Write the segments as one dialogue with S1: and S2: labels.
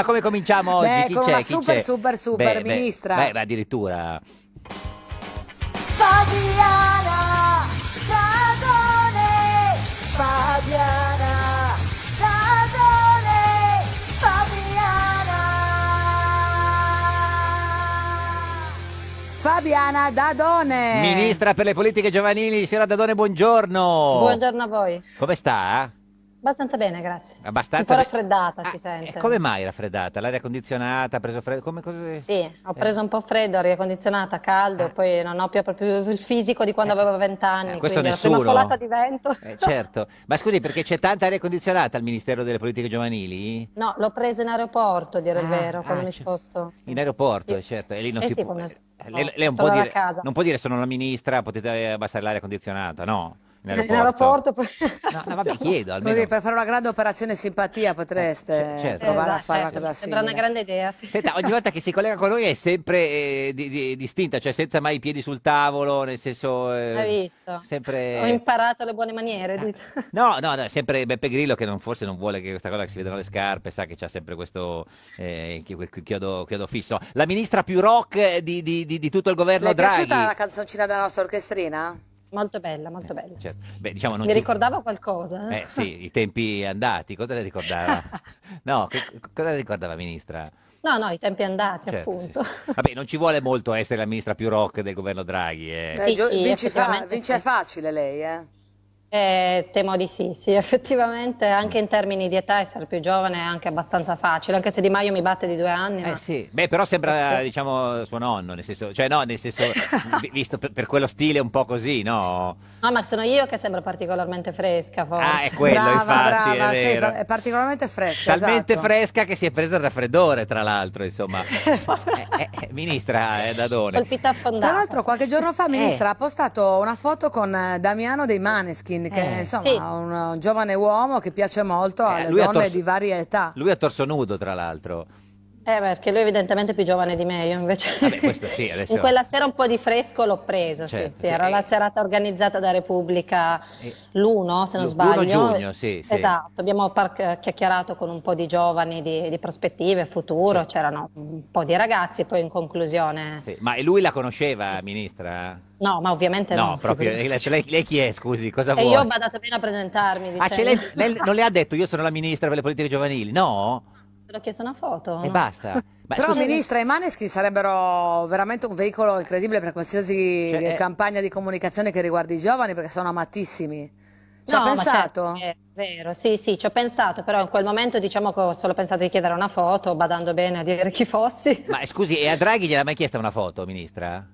S1: Ma come cominciamo oggi? Beh, chi con c'è? una Chi super, c'è? super, super Beh, ministra. Beh, ma addirittura.
S2: Fabiana Dadone, Fabiana Dadone, Fabiana. Fabiana Dadone. Ministra
S1: per le politiche giovanili, signora Dadone, buongiorno. Buongiorno
S2: a
S3: voi.
S1: Come sta?
S3: Abbastanza bene, grazie. Abbastanza un po' raffreddata ah, si sente. come
S1: mai raffreddata? L'aria condizionata ha preso freddo? Come, cosa...
S3: Sì, ho preso eh. un po' freddo, aria condizionata, caldo, ah. poi non ho più proprio il fisico di quando eh. avevo vent'anni. Eh, questo nessuno. Una folata di vento. Eh,
S1: certo, ma scusi perché c'è tanta aria condizionata al Ministero delle Politiche Giovanili?
S3: No, l'ho presa in aeroporto, a dire ah, il vero, quando ah, mi cioè, sposto. Sì.
S1: In aeroporto, sì. certo, e lì non eh si sì, può...
S3: Eh, lei, lei un po dire,
S1: non può dire sono la ministra, potete abbassare l'aria condizionata, no? in aeroporto. In
S2: aeroporto poi... no, no, vabbè,
S1: chiedo almeno. Così,
S2: per fare una grande operazione simpatia potreste eh, certo. provare eh, a fare certo. una cosa certo,
S1: Sembra una
S3: grande idea. Sì.
S1: Senta, ogni volta che si collega con noi è sempre eh, di, di, distinta, cioè senza mai i piedi sul tavolo, nel senso... Eh, Hai visto? Sempre... Ho
S3: imparato le buone maniere.
S1: Ah. No, no, no, è sempre Beppe Grillo che non, forse non vuole che questa cosa che si vedano le scarpe, sa che c'ha sempre questo eh, chiodo, chiodo, fisso. La ministra più rock di, di tutto il governo Le Draghi. Le è piaciuta la
S2: canzoncina della nostra orchestrina? Molto bella, molto eh, bella.
S1: Certo. Beh, diciamo, Mi ci... ricordava
S2: qualcosa. Eh? eh? sì,
S1: i tempi andati, cosa le ricordava? no, che, cosa le ricordava Ministra?
S3: No, no, i tempi andati, certo, appunto. Sì,
S1: sì. Vabbè, non ci vuole molto essere la ministra più rock del governo Draghi. Eh. eh
S2: sì, vince, fa, vince facile lei, eh?
S3: Eh, temo di sì, sì, effettivamente anche in termini di età essere più giovane è anche abbastanza facile, anche se Di Maio mi batte di due anni. Eh, ma- Eh sì,
S1: beh, però sembra, diciamo, suo nonno, nel senso, cioè no, nel senso, visto per, per quello stile un po' così, no?
S3: No, ma sono io che sembro particolarmente fresca,
S2: forse. Ah, è quello, Brava, infatti, brava, è sì, è particolarmente fresca. Talmente esatto.
S1: fresca che si è presa il raffreddore, tra l'altro, insomma. Eh, eh, eh, ministra eh, Dadone.
S2: Colpita affondata. Tra l'altro qualche giorno fa, eh. ministra, ha postato una foto con Damiano dei Maneskin Martin, che eh. insomma sì. un uh, giovane uomo che piace molto eh, alle donne torso, di varie età.
S1: Lui è torso nudo, tra l'altro.
S2: Eh, perché lui è evidentemente più giovane di me, io invece.
S3: Vabbè,
S1: sì, adesso... In quella
S2: sera un po' di
S3: fresco l'ho preso, certo, sì, sì. Era e... la serata organizzata da Repubblica e... l'1, se non sbaglio. L'1 giugno, sì, Esatto, abbiamo par- eh, chiacchierato con un po' di giovani di, di prospettive, futuro, c'erano un po' di ragazzi, poi in conclusione...
S1: Ma e lui la conosceva, Ministra?
S3: No, ma ovviamente no. No, proprio,
S1: eh, cioè, lei, lei, chi è, scusi, cosa e vuole? E io ho
S3: badato bene a
S2: presentarmi, ah, dicendo... Ah, lei, lei non le
S1: ha detto io sono la Ministra per le politiche giovanili? No?
S2: ho chiesto una foto. E no? basta. Ma Però, scusami. Ministra, i Maneschi sarebbero veramente un veicolo incredibile per qualsiasi cioè, eh. campagna di comunicazione che riguardi i giovani, perché sono amatissimi. Ci no, ho certo, pensato? Certo, è vero, sì, sì, ci ho pensato, però in quel momento diciamo che ho solo pensato di chiedere una foto,
S3: badando bene a dire chi fossi.
S1: Ma scusi, e a Draghi gliel'ha mai chiesta una foto, ministra?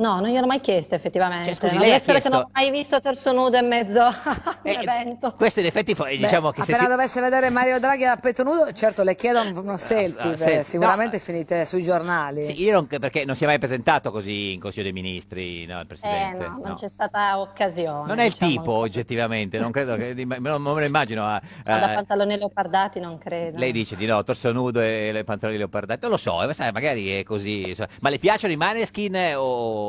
S3: No, non gliel'ho mai chiesto effettivamente. Cioè, scusi, non lei ha chiesto... che non ho mai visto Torso Nudo in mezzo a un
S2: eh,
S1: Questo in effetti poi diciamo Beh, che se appena si...
S2: dovesse vedere Mario Draghi a petto nudo, certo le chiedo un, una ah, selfie, ah, selfie. sicuramente no. finite sui giornali. Sì,
S1: io non, perché non si è mai presentato così in Consiglio dei Ministri, no, il Presidente. Eh no, no. non c'è
S3: stata occasione. Non è il diciamo tipo,
S1: oggettivamente, non credo che... non, me lo immagino. Ma ah, a... da ah,
S3: pantaloni leopardati non credo. Lei
S1: dice di no, torso nudo e le pantaloni leopardati. Non lo so, eh, magari è così. Ma le piacciono i maneskin o...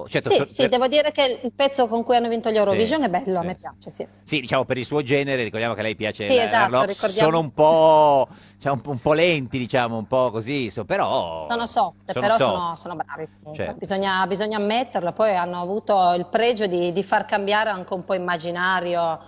S1: Oh, certo, sì, so, sì per... devo
S3: dire che il pezzo con cui hanno vinto gli Eurovision sì, è bello, sì. a me piace, sì.
S1: Sì, diciamo per il suo genere, ricordiamo che a lei piace sì, esatto, sono un po', cioè, un, un po', lenti, diciamo, un po' così, so, però...
S3: Sono soft, sono però soft. Sono, sono, bravi, certo. bisogna, bisogna, ammetterlo, poi hanno avuto il pregio di, di far cambiare anche un po' immaginario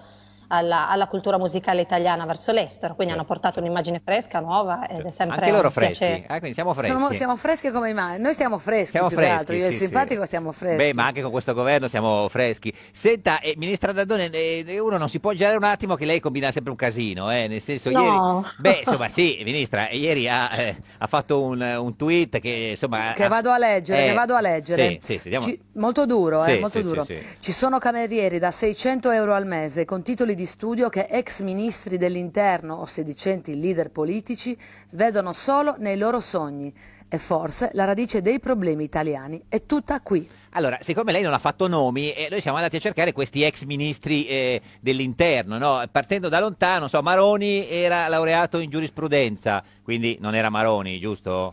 S3: alla, alla, cultura musicale italiana verso l'estero, quindi sì. hanno portato un'immagine fresca,
S2: nuova ed è sempre Anche loro freschi, eh,
S1: quindi siamo freschi. Sono, siamo
S2: freschi come i mani, noi stiamo freschi siamo più freschi, che altro, io sì, simpatico sì. siamo freschi. Beh,
S1: ma anche con questo governo siamo freschi. Senta, eh, Ministra Dandone, eh, eh, uno non si può girare un attimo che lei combina sempre un casino, eh, nel senso no. ieri... Beh, insomma, sì, Ministra, eh, ieri ha, eh, ha fatto un, un, tweet che insomma... Che ha... vado a leggere, che vado a leggere. Sì, sì, Ci...
S2: Molto duro, molto duro. Ci sono camerieri da 600 euro al mese con titoli di di studio che ex ministri dell'interno o sedicenti leader politici vedono solo nei loro sogni e forse la radice dei problemi italiani è tutta
S1: qui. Allora, siccome lei non ha fatto nomi, eh, noi siamo andati a cercare questi ex ministri eh, dell'interno, no? partendo da lontano, so, Maroni era laureato in giurisprudenza, quindi non era Maroni, giusto?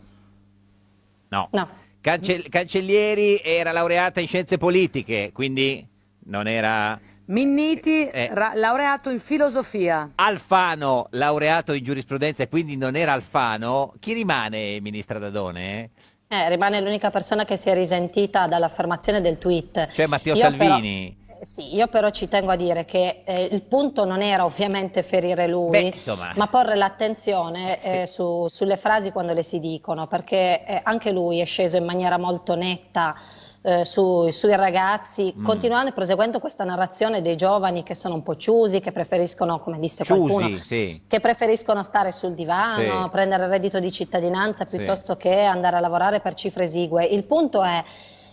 S1: No. no. Cance- Cancellieri era laureata in scienze politiche, quindi non era... Minniti,
S2: eh, eh. laureato in filosofia.
S1: Alfano, laureato in giurisprudenza e quindi non era Alfano. Chi rimane, ministra Dadone?
S2: Eh, rimane l'unica persona che si è
S3: risentita dall'affermazione del tweet. Cioè Matteo Io Salvini. Però... Eh, sì, io però ci tengo a dire che eh, il punto non era ovviamente ferire lui, Beh, ma porre l'attenzione eh, su, sulle frasi quando le si dicono, perché eh, anche lui è sceso in maniera molto netta eh, su, sui ragazzi, mm. continuando e proseguendo questa narrazione dei giovani che sono un po' ciusi, che preferiscono, come disse ciusi, qualcuno, sì. che preferiscono stare sul divano, sì. prendere il reddito di cittadinanza piuttosto sì. che andare a lavorare per cifre esigue. Il punto è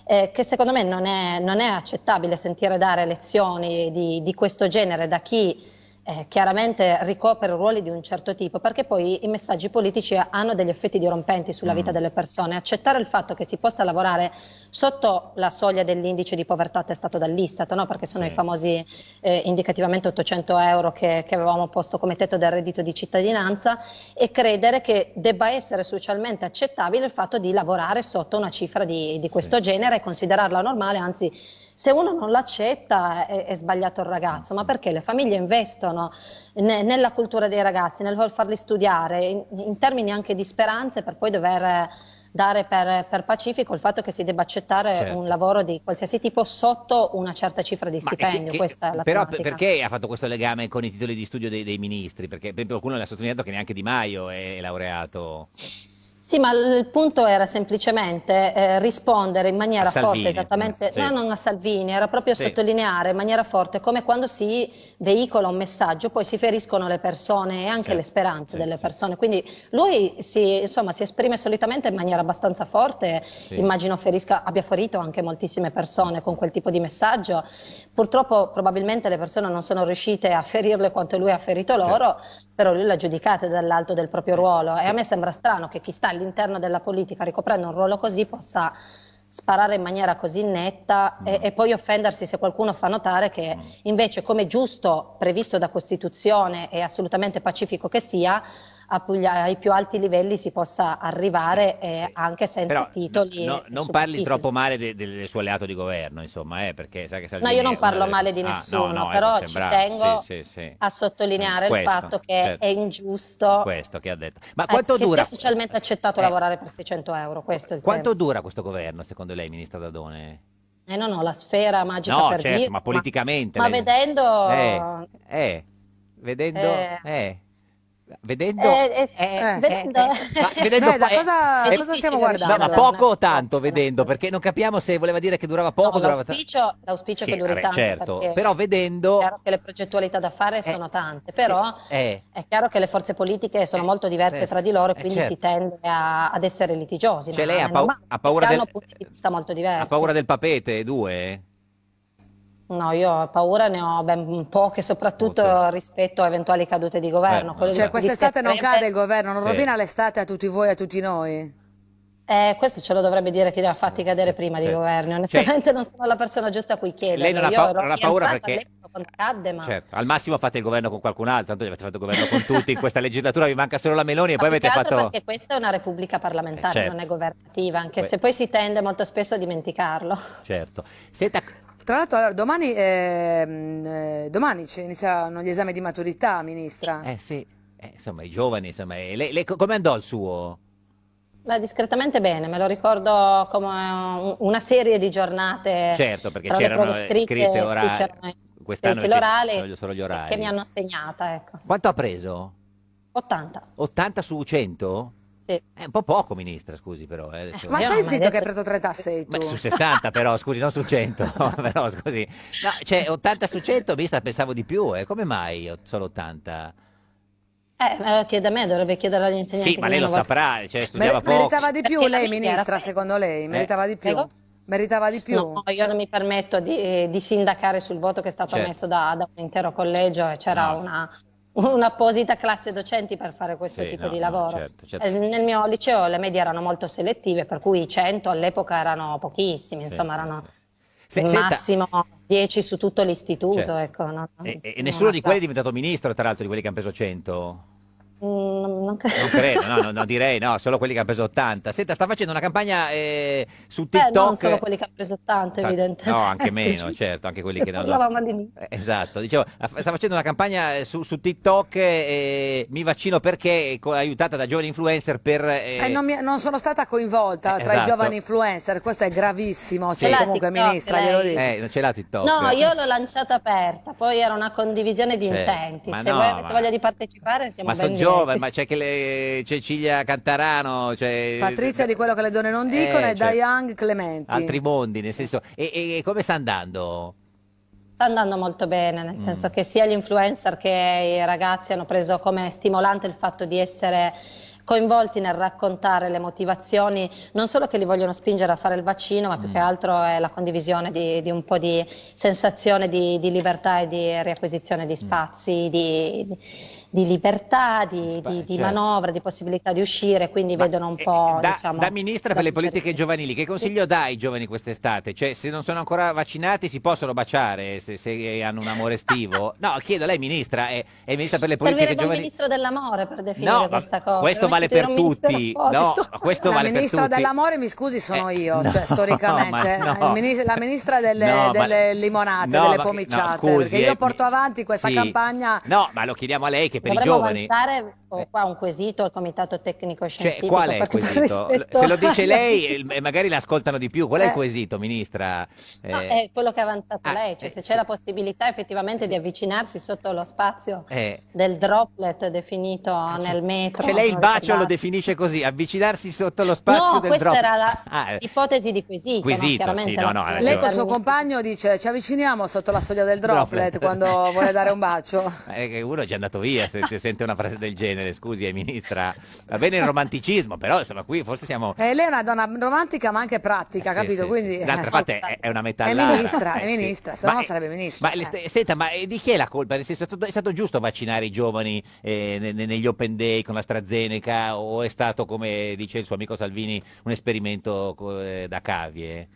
S3: eh, che secondo me non è, non è, accettabile sentire dare lezioni di, di questo genere da chi eh, chiaramente ricopre ruoli di un certo tipo, perché poi i messaggi politici hanno degli effetti dirompenti sulla vita mm. delle persone. Accettare il fatto che si possa lavorare sotto la soglia dell'indice di povertà testato dall'Istat, no? perché sono sì. i famosi eh, indicativamente 800 euro che, che, avevamo posto come tetto del reddito di cittadinanza, e credere che debba essere socialmente accettabile il fatto di lavorare sotto una cifra di, di questo sì. genere e considerarla normale, anzi se uno non l'accetta è, è sbagliato il ragazzo, ma perché le famiglie investono nella cultura dei ragazzi, nel farli studiare, in, in termini anche di speranze per poi dover dare per, per, pacifico il fatto che si debba accettare certo. un lavoro di qualsiasi tipo sotto una certa cifra di stipendio. Che, che, però tematica. perché
S1: ha fatto questo legame con i titoli di studio dei, dei ministri? Perché per esempio, qualcuno l'ha sottolineato che neanche Di Maio è laureato.
S3: Sì, ma il punto era semplicemente eh, rispondere in maniera Salvini, forte, esattamente, sì. no, non a Salvini, era proprio sì. sottolineare in maniera forte come quando si veicola un messaggio, poi si feriscono le persone e anche sì. le speranze delle persone. Quindi lui si, insomma, si, esprime solitamente in maniera abbastanza forte, immagino ferisca, abbia ferito anche moltissime persone con quel tipo di messaggio. Purtroppo probabilmente le persone non sono riuscite a ferirle quanto lui ha ferito loro, certo. però lui l'ha giudicata dall'alto del proprio ruolo e a me sembra strano che chi sta all'interno della politica ricoprendo un ruolo così possa sparare in maniera così netta e, mm. e, poi offendersi se qualcuno fa notare che mm. invece come giusto previsto da Costituzione e assolutamente pacifico che sia ai più alti livelli si possa arrivare eh, sì. anche senza Però, titoli. No, no, non parli
S1: troppo male del, del suo alleato di governo, insomma, eh, perché sai che Salvini No, io non parlo male di nessuno, ah, no, però ci tengo sì, sì,
S3: a sottolineare eh, Questo, il fatto che certo. è ingiusto.
S1: Questo che ha detto. Ma eh, quanto eh, dura? Che sia
S3: socialmente accettato eh. lavorare per 600 euro, questo è il Quanto tema.
S1: dura questo governo, secondo lei, ministra Dadone?
S3: Eh no, no, la sfera magica no, per certo, dire, ma
S1: politicamente... Ma, lei... ma
S3: vedendo...
S1: Eh, vedendo... Eh Vedendo, eh,
S3: eh, eh. vedendo. da cosa, stiamo guardando? No, ma poco
S1: o tanto esatto. vedendo, perché non capiamo se voleva dire che durava poco. No, durava
S3: l'auspicio, l'auspicio sì, che duri tanto. Certo, però vedendo... È chiaro che le progettualità da fare sono tante, però è chiaro che le forze politiche sono molto diverse tra di loro e quindi certo. si tende a, ad essere litigiosi. Cioè lei ha, pa- ha, paura del... Ha paura del
S1: papete, due?
S3: No, io ho paura ne ho ben poche, soprattutto okay. rispetto a eventuali cadute di governo. Eh, cioè quest'estate non cade il governo, non sì. rovina l'estate a tutti voi, a tutti noi? Eh, questo ce lo dovrebbe dire chi li ha fatti cadere prima sì. di governo. Onestamente cioè, non sono la persona giusta a cui chiedere. Lei non ha, pa non ha paura perché... Cadde, ma... certo,
S1: al massimo fate il governo con qualcun altro, tanto avete fatto il governo con tutti, in questa legislatura vi manca solo la Meloni e ma poi avete fatto... Perché
S3: questa è una repubblica parlamentare, eh, certo. non è certo. governativa, anche Beh. se poi si tende molto spesso a
S2: dimenticarlo. Certo. Senta, tra l'altro, allora, domani, ehm, eh, domani inizieranno gli esami di maturità, Ministra. Eh,
S1: eh sì, eh, insomma, i giovani, insomma, lei, eh, lei, come andò il suo?
S2: Beh, discretamente bene, me lo ricordo come una
S3: serie di giornate. Certo,
S1: perché c'erano scritte, scritte orali. Sì, Quest'anno ci sono solo gli orali. Che mi hanno
S3: segnata, ecco.
S1: Quanto ha preso? 80. 80 su 100?
S2: Sì.
S3: È un
S1: po' poco, ministra, scusi però. eh, adesso- Ma stai
S2: zitto che hai preso tre tasse tu. Beh, su 60
S1: però, scusi, non su 100, però scusi. No, cioè 80 su 100, vista, pensavo di più, eh. come mai io- solo 80?
S3: Eh, ma chiede a me, dovrebbe chiedere agli insegnanti. Sì, ma lei lo
S1: meno saprà, cioè studiava Mer- meritava
S3: di più Perché lei, eh, eh, ministra, eh. secondo lei? Meritava di più? Prego? Meritava di più? No, io non mi permetto di, di sindacare sul voto che è stato Certo. messo da, da un intero collegio e c'era No. una, un'apposita classe docenti per fare questo sì, tipo no, di lavoro. No, certo, certo. Eh, nel mio liceo le medie erano molto selettive, per cui i 100 all'epoca erano pochissimi, insomma sì, erano sì.
S1: Se, massimo
S3: senta. 10 su tutto l'istituto. Certo. Ecco, no, e, e nessuno di quelli è
S1: diventato ministro, tra l'altro, di quelli che hanno preso 100?
S3: Mm, non, credo.
S1: Non credo, no, no, no, direi no, solo quelli che hanno preso 80. Senta, sta facendo una campagna eh, su TikTok. Eh, non solo quelli
S3: che hanno preso 80, evidentemente. No, anche meno,
S1: certo, anche quelli che non Parlavamo eh, Esatto, dicevo, eh, sta facendo una campagna eh, su, su TikTok, eh, mi vaccino perché, aiutata da giovani influencer per... Eh... Non,
S2: mi, non, sono stata coinvolta tra esatto. i giovani influencer, questo è gravissimo, sì. cioè, comunque TikTok, ministra, glielo dico. Eh,
S1: non ce l'ha TikTok. No, io
S2: l'ho lanciata aperta, poi era una condivisione di cioè, intenti, se no, voi avete ma... voglia di partecipare siamo ma ben giovane,
S1: eh. ma c'è, le, Cecilia Cantarano, c'è- Patrizia
S2: di quello che le donne non eh, dicono Eh, e cioè, Diane Clementi. altri
S1: mondi, nel senso. E, e- e come sta andando?
S2: Sta andando molto bene, nel mm. senso
S3: che sia gli influencer che i ragazzi hanno preso come stimolante il fatto di essere coinvolti nel raccontare le motivazioni, non solo che li vogliono spingere a fare il vaccino, ma più che mm. altro è la condivisione di, di un po' di sensazione di, di libertà e di riacquisizione di mm. spazi, di, di libertà, di, di, di certo. manovra, di possibilità di uscire, quindi Ma vedono un eh, po'... Da, diciamo, da
S1: ministra per le politiche giovanili, che consiglio sì. dai ai giovani quest'estate? Cioè, se non sono ancora vaccinati si possono baciare se, se hanno un amore estivo? no, chiedo, lei ministra, è, è ministra per le politiche giovanili... giovani...
S2: Servirebbe un ministro dell'amore per definire no, questa cosa. questo vale per tutti. No, questo vale per tutti. La ministra dell'amore, mi scusi, sono eh, io, no, cioè, storicamente. No. Eh, la ministra delle, no, delle limonate, delle pomiciate, scusi, perché io eh, porto avanti
S3: questa sì. campagna...
S1: No, ma lo chiediamo a lei che per Dovremmo i giovani.
S3: avanzare oh, eh. qua un quesito al comitato tecnico cioè, scientifico. Cioè, qual è il quesito? Se lo dice lei,
S1: magari l'ascoltano di più. Qual è il eh. quesito, ministra? Eh... No, è
S3: quello che ha avanzato ah, lei, cioè eh, se c'è sì. la possibilità effettivamente di avvicinarsi sotto lo spazio
S1: del
S3: droplet definito nel metro. Cioè lei il bacio lo
S1: definisce così, avvicinarsi sotto lo spazio no, del droplet. No, questa
S2: era l'ipotesi ah, di quesito. Quesito, no? sì, no, no. Lei col suo compagno dice ci avviciniamo sotto la soglia del droplet, droplet. quando vuole dare un bacio.
S1: Eh, uno è già andato via, se sente una frase del genere, scusi, è eh, ministra. Va bene il romanticismo, però insomma qui forse siamo...
S2: Eh, lei è una donna romantica ma anche pratica, eh, sì, capito? Sì, Quindi... D'altra parte è,
S1: è, una metà... È ministra, eh, è ministra, se no sarebbe ministra. Ma eh. senta, ma di chi è la colpa? È stato, è stato giusto vaccinare i giovani eh, negli open day con l'AstraZeneca o è stato, come dice il suo amico Salvini, un esperimento da cavie?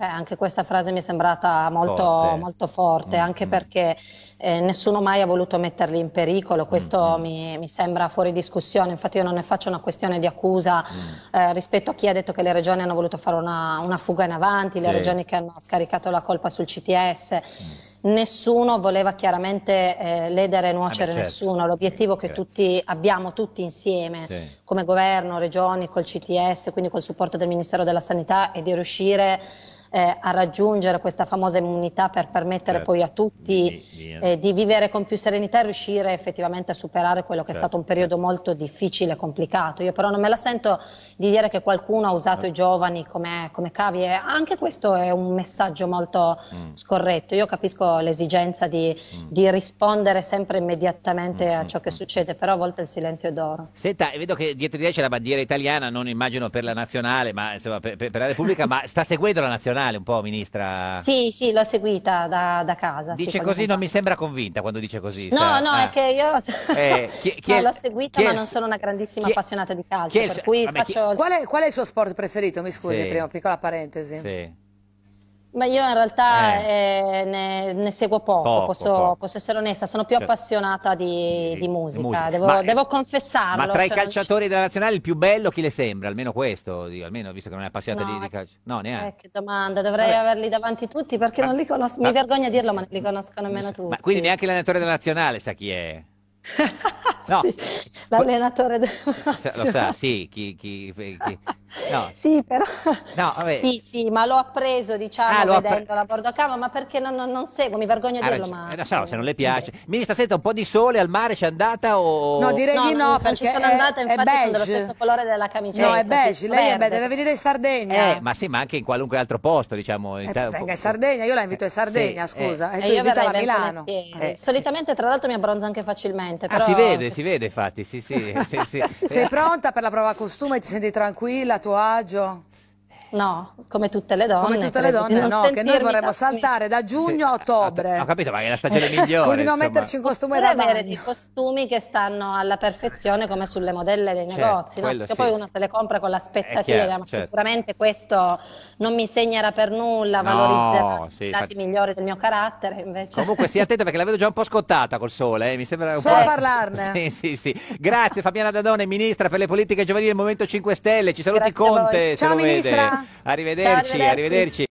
S3: Eh, anche questa frase mi è sembrata molto forte, molto forte mm, anche mm. perché eh, nessuno mai ha voluto metterli in pericolo, questo mm, mm. mi, mi, sembra fuori discussione, infatti io non ne faccio una questione di accusa mm. eh, rispetto a chi ha detto che le regioni hanno voluto fare una, una fuga in avanti, le sì. regioni che hanno scaricato la colpa sul CTS. Mm nessuno voleva chiaramente eh, ledere e ah, nuocere ah certo. nessuno, l'obiettivo che tutti abbiamo tutti insieme sì. come governo, regioni, col CTS, quindi col supporto del Ministero della Sanità è di riuscire eh, a raggiungere questa famosa immunità per permettere certo. poi a tutti di, di, eh, eh, di vivere con più serenità e riuscire effettivamente a superare quello che certo. è stato un periodo certo. molto difficile e complicato. Io però non me la sento di dire che qualcuno ha usato eh. i giovani come, come cavi e anche questo è un messaggio molto mm. scorretto. Io capisco l'esigenza di, mm. di rispondere sempre immediatamente mm. a mm, ciò che mm. succede, però a volte il silenzio è d'oro.
S1: Senta, vedo che dietro di lei c'è la bandiera italiana, non immagino per la nazionale, ma insomma per, per la Repubblica, ma sta seguendo la nazionale un po', Ministra? Sì,
S3: sì, l'ho seguita da, da casa. Dice sì, così, non
S1: mi sembra convinta quando dice così. No, sa, no, ah. è
S2: che io eh, chi, chi no, l'ho seguita, chi ma non sono una grandissima appassionata di calcio. Vabbè, faccio... qual, è, qual, è, il suo sport preferito? Mi scusi, sì. prima piccola parentesi. Sì.
S3: Ma io in realtà eh. Eh, ne, ne, seguo poco, poco, posso, poco, posso, essere onesta, sono più certo. appassionata di, di musica, musica. Devo, ma, devo, confessarlo. Ma tra i cioè, calciatori
S1: della nazionale il più bello chi le sembra? Almeno questo, dico, almeno visto che non è appassionata no, di, di, calcio. No, eh, neanche.
S3: Eh, che domanda, dovrei Vabbè. averli davanti tutti perché ma, non li conosco, mi vergogno a dirlo ma non li conoscono nemmeno tutti. Ma
S1: quindi neanche l'allenatore della nazionale sa chi è?
S3: No. sì, l'allenatore della nazionale.
S1: Lo sa, sì, chi, chi, chi No. Sì, però... No, sì,
S3: sì, ma l'ho appreso, diciamo, ah, vedendo la bordocama, ma perché non, non, non seguo, mi vergogno di ah, dirlo, ma...
S1: No, eh, so, se non le piace. Sì. Ministra, senta, un po' di sole al mare c'è andata o... No,
S2: direi di no, perché... Non ci sono è, andata, infatti sono dello stesso colore della camicia. No, ecco, è beige, lei è be- deve venire in Sardegna. Eh,
S1: ma sì, ma anche in qualunque altro posto, diciamo. In, eh,
S2: in Sardegna, io la invito in eh, Sardegna, sì, eh. scusa, eh. e tu invitala a Milano.
S3: Solitamente, tra l'altro, mi abbronzo anche facilmente, però... Ah, si vede,
S1: si vede, infatti, sì, sì. Sei
S3: pronta
S2: per la prova costume? Ti senti tranquilla? Alto Agio, No, come tutte le donne. Come tutte le donne, no, che noi vorremmo saltare da giugno a ottobre. Ho
S1: capito, ma è la stagione eh, migliore. Quindi
S3: non metterci in costume da avere dei costumi che stanno alla perfezione come sulle modelle dei certo, negozi, no? Che poi uno se le compra con l'aspettativa, ma certo. sicuramente questo non mi segnerà per nulla, valorizzerà i lati migliori del mio carattere, invece. Comunque stia
S1: attenta perché la vedo già un po' scottata col sole, eh, mi sembra un po' parlarne. Sì, sì, sì. Grazie Fabiana Dadone, ministra per le politiche giovanili del Movimento 5 Stelle. Ci saluti Conte, Ciao, ministra. Arrivederci, arrivederci.